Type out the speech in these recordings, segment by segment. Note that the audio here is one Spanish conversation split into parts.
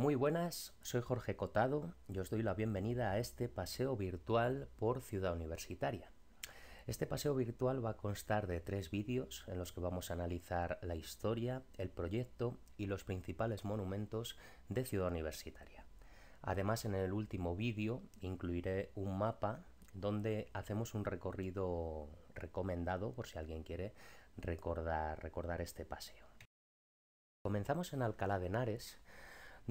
Muy buenas, soy Jorge Cotado y os doy la bienvenida a este paseo virtual por Ciudad Universitaria. Este paseo virtual va a constar de tres vídeos en los que vamos a analizar la historia, el proyecto y los principales monumentos de Ciudad Universitaria. Además, en el último vídeo incluiré un mapa donde hacemos un recorrido recomendado por si alguien quiere recordar, recordar este paseo. Comenzamos en Alcalá de Henares,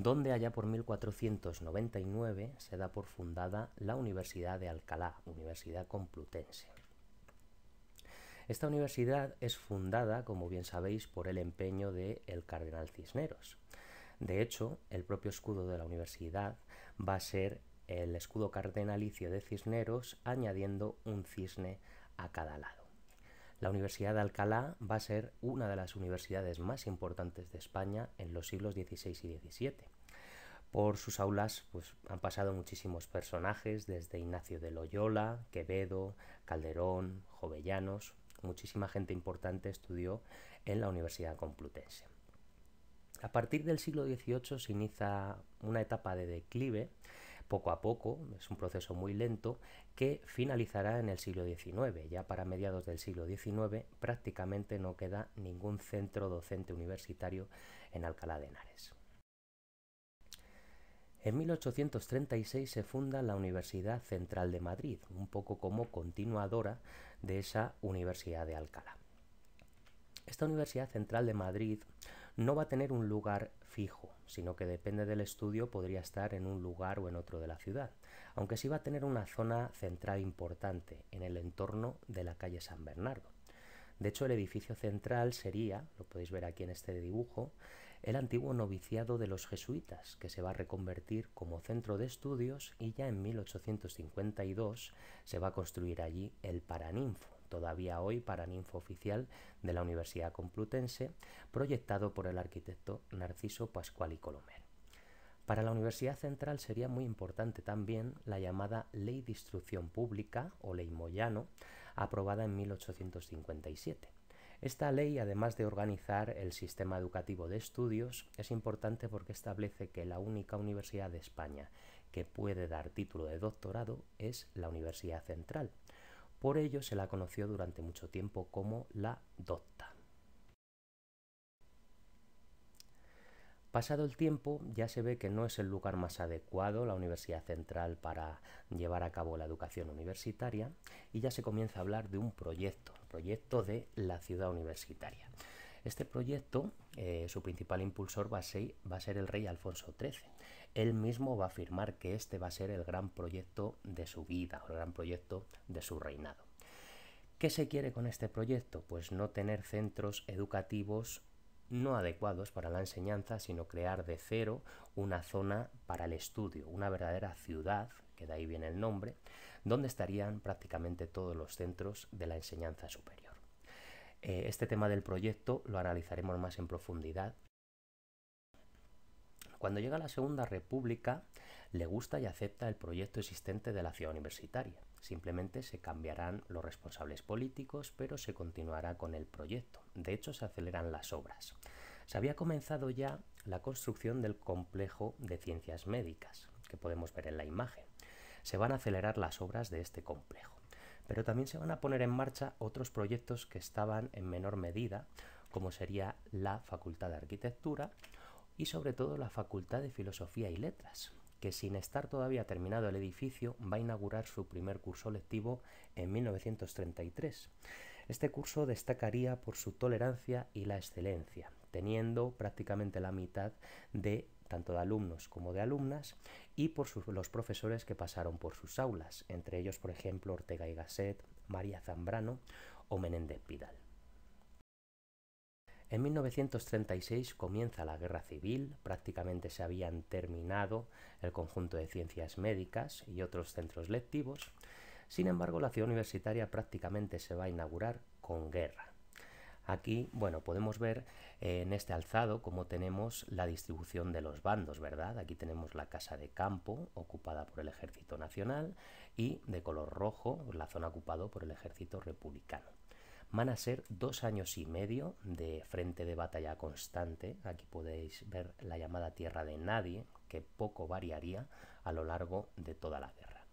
donde allá por 1499 se da por fundada la Universidad de Alcalá, Universidad Complutense. Esta universidad es fundada, como bien sabéis, por el empeño del el cardenal Cisneros. De hecho, el propio escudo de la universidad va a ser el escudo cardenalicio de Cisneros, añadiendo un cisne a cada lado. La Universidad de Alcalá va a ser una de las universidades más importantes de España en los siglos XVI y XVII. Por sus aulas pues, han pasado muchísimos personajes, desde Ignacio de Loyola, Quevedo, Calderón, Jovellanos. Muchísima gente importante estudió en la Universidad Complutense. A partir del siglo XVIII se inicia una etapa de declive poco a poco, es un proceso muy lento, que finalizará en el siglo XIX. Ya para mediados del siglo XIX prácticamente no queda ningún centro docente universitario en Alcalá de Henares. En 1836 se funda la Universidad Central de Madrid, un poco como continuadora de esa Universidad de Alcalá. Esta Universidad Central de Madrid no va a tener un lugar fijo, sino que depende del estudio podría estar en un lugar o en otro de la ciudad, aunque sí va a tener una zona central importante en el entorno de la calle San Bernardo. De hecho, el edificio central sería, lo podéis ver aquí en este dibujo, el antiguo noviciado de los jesuitas, que se va a reconvertir como centro de estudios y ya en 1852 se va a construir allí el Paraninfo todavía hoy para ninfo oficial de la Universidad Complutense, proyectado por el arquitecto Narciso Pascual y Colomer. Para la Universidad Central sería muy importante también la llamada Ley de Instrucción Pública o Ley Moyano, aprobada en 1857. Esta ley, además de organizar el sistema educativo de estudios, es importante porque establece que la única universidad de España que puede dar título de doctorado es la Universidad Central, por ello se la conoció durante mucho tiempo como la docta. Pasado el tiempo, ya se ve que no es el lugar más adecuado, la Universidad Central, para llevar a cabo la educación universitaria, y ya se comienza a hablar de un proyecto, proyecto de la ciudad universitaria. Este proyecto, eh, su principal impulsor va a ser el rey Alfonso XIII, él mismo va a afirmar que este va a ser el gran proyecto de su vida, o el gran proyecto de su reinado. ¿Qué se quiere con este proyecto? Pues no tener centros educativos no adecuados para la enseñanza, sino crear de cero una zona para el estudio, una verdadera ciudad, que de ahí viene el nombre, donde estarían prácticamente todos los centros de la enseñanza superior. Eh, este tema del proyecto lo analizaremos más en profundidad cuando llega la Segunda República, le gusta y acepta el proyecto existente de la ciudad universitaria. Simplemente se cambiarán los responsables políticos, pero se continuará con el proyecto. De hecho, se aceleran las obras. Se había comenzado ya la construcción del complejo de ciencias médicas, que podemos ver en la imagen. Se van a acelerar las obras de este complejo. Pero también se van a poner en marcha otros proyectos que estaban en menor medida, como sería la Facultad de Arquitectura y sobre todo la Facultad de Filosofía y Letras, que sin estar todavía terminado el edificio va a inaugurar su primer curso lectivo en 1933. Este curso destacaría por su tolerancia y la excelencia, teniendo prácticamente la mitad de tanto de alumnos como de alumnas, y por los profesores que pasaron por sus aulas, entre ellos, por ejemplo, Ortega y Gasset, María Zambrano o Menéndez Pidal. En 1936 comienza la guerra civil, prácticamente se habían terminado el conjunto de ciencias médicas y otros centros lectivos, sin embargo la ciudad universitaria prácticamente se va a inaugurar con guerra. Aquí, bueno, podemos ver eh, en este alzado cómo tenemos la distribución de los bandos, ¿verdad? Aquí tenemos la casa de campo ocupada por el Ejército Nacional y de color rojo la zona ocupada por el Ejército Republicano van a ser dos años y medio de frente de batalla constante. Aquí podéis ver la llamada Tierra de Nadie, que poco variaría a lo largo de toda la guerra.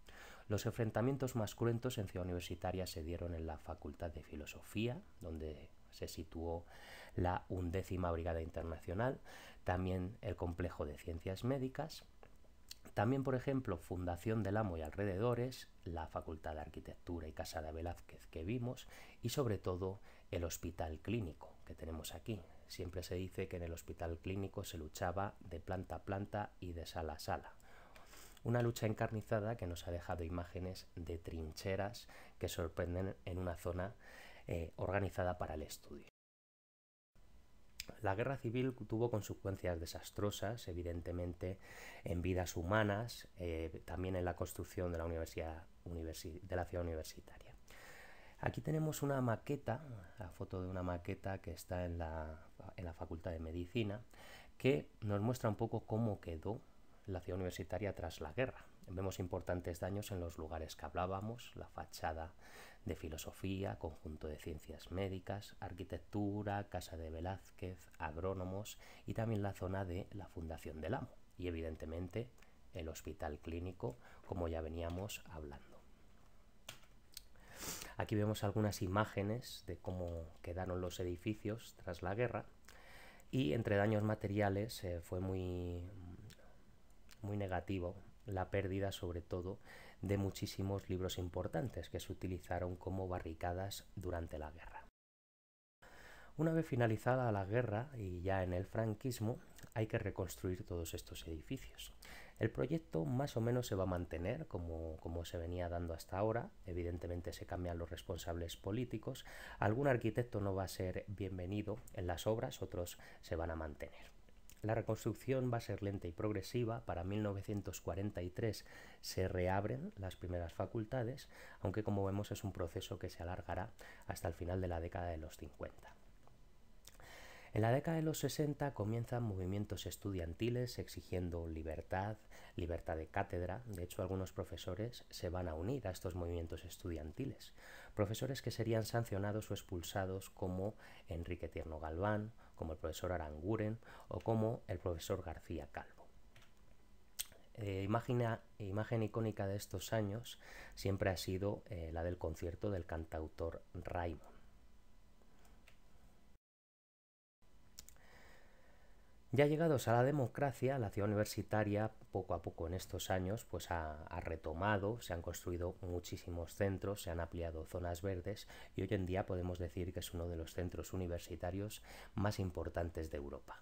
Los enfrentamientos más cruentos en Ciudad Universitaria se dieron en la Facultad de Filosofía, donde se situó la undécima Brigada Internacional, también el Complejo de Ciencias Médicas, también, por ejemplo, Fundación del Amo y alrededores, la Facultad de Arquitectura y Casa de Velázquez que vimos y sobre todo el Hospital Clínico que tenemos aquí. Siempre se dice que en el Hospital Clínico se luchaba de planta a planta y de sala a sala. Una lucha encarnizada que nos ha dejado imágenes de trincheras que sorprenden en una zona eh, organizada para el estudio. La guerra civil tuvo consecuencias desastrosas, evidentemente, en vidas humanas, eh, también en la construcción de la, universidad, de la ciudad universitaria. Aquí tenemos una maqueta, la foto de una maqueta que está en la, en la Facultad de Medicina, que nos muestra un poco cómo quedó la ciudad universitaria tras la guerra. Vemos importantes daños en los lugares que hablábamos, la fachada de filosofía, conjunto de ciencias médicas, arquitectura, casa de Velázquez, agrónomos y también la zona de la Fundación del Amo y evidentemente el hospital clínico como ya veníamos hablando. Aquí vemos algunas imágenes de cómo quedaron los edificios tras la guerra y entre daños materiales eh, fue muy, muy negativo la pérdida sobre todo de muchísimos libros importantes que se utilizaron como barricadas durante la guerra. Una vez finalizada la guerra y ya en el franquismo, hay que reconstruir todos estos edificios. El proyecto más o menos se va a mantener como, se venía dando hasta ahora, evidentemente se cambian los responsables políticos, algún arquitecto no va a ser bienvenido en las obras, otros se van a mantener. La reconstrucción va a ser lenta y progresiva. Para 1943 se reabren las primeras facultades, aunque como vemos es un proceso que se alargará hasta el final de la década de los 50. En la década de los 60 comienzan movimientos estudiantiles exigiendo libertad, libertad de cátedra. De hecho, algunos profesores se van a unir a estos movimientos estudiantiles. Profesores que serían sancionados o expulsados como Enrique Tierno Galván, como el profesor Aranguren o como el profesor García Calvo. Eh, imagen icónica de estos años siempre ha sido eh, la del concierto del cantautor Raymond Ya llegados a la democracia, la ciudad universitaria poco a poco en estos años pues ha, ha, retomado, se han construido muchísimos centros, se han ampliado zonas verdes y hoy en día podemos decir que es uno de los centros universitarios más importantes de Europa.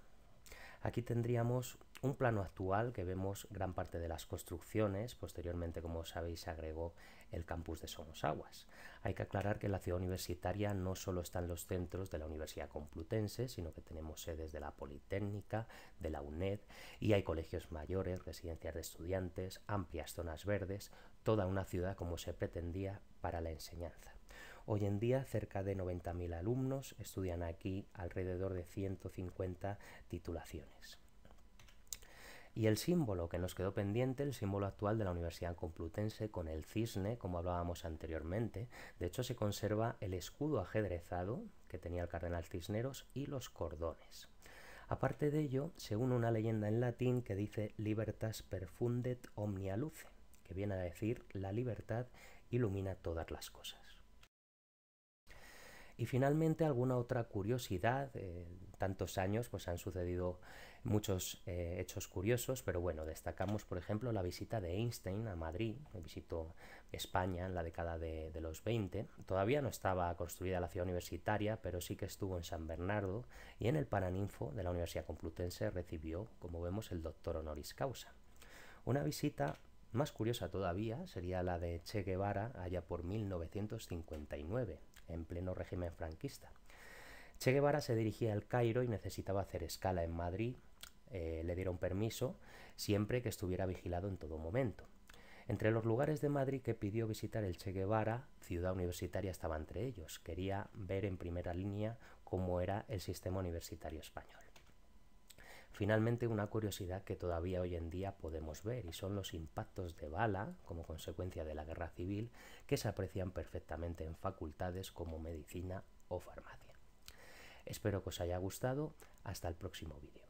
Aquí tendríamos un plano actual que vemos gran parte de las construcciones, posteriormente como sabéis se agregó el campus de Aguas. Hay que aclarar que la ciudad universitaria no solo están los centros de la Universidad Complutense, sino que tenemos sedes de la Politécnica, de la UNED, y hay colegios mayores, residencias de estudiantes, amplias zonas verdes, toda una ciudad como se pretendía para la enseñanza. Hoy en día cerca de 90.000 alumnos estudian aquí alrededor de 150 titulaciones. Y el símbolo que nos quedó pendiente, el símbolo actual de la Universidad Complutense con el cisne, como hablábamos anteriormente. De hecho, se conserva el escudo ajedrezado que tenía el cardenal Cisneros y los cordones. Aparte de ello, se une una leyenda en latín que dice Libertas perfundet omnia luce, que viene a decir la libertad ilumina todas las cosas. Y finalmente alguna otra curiosidad, eh, tantos años pues han sucedido muchos eh, hechos curiosos, pero bueno, destacamos por ejemplo la visita de Einstein a Madrid, visitó España en la década de, de, los 20. Todavía no estaba construida la ciudad universitaria, pero sí que estuvo en San Bernardo y en el Paraninfo de la Universidad Complutense recibió, como vemos, el doctor honoris causa. Una visita más curiosa todavía sería la de Che Guevara allá por 1959, en pleno régimen franquista. Che Guevara se dirigía al Cairo y necesitaba hacer escala en Madrid eh, le dieron permiso siempre que estuviera vigilado en todo momento. Entre los lugares de Madrid que pidió visitar el Che Guevara, Ciudad Universitaria estaba entre ellos. Quería ver en primera línea cómo era el sistema universitario español. Finalmente, una curiosidad que todavía hoy en día podemos ver y son los impactos de bala, como consecuencia de la guerra civil, que se aprecian perfectamente en facultades como medicina o farmacia. Espero que os haya gustado. Hasta el próximo vídeo.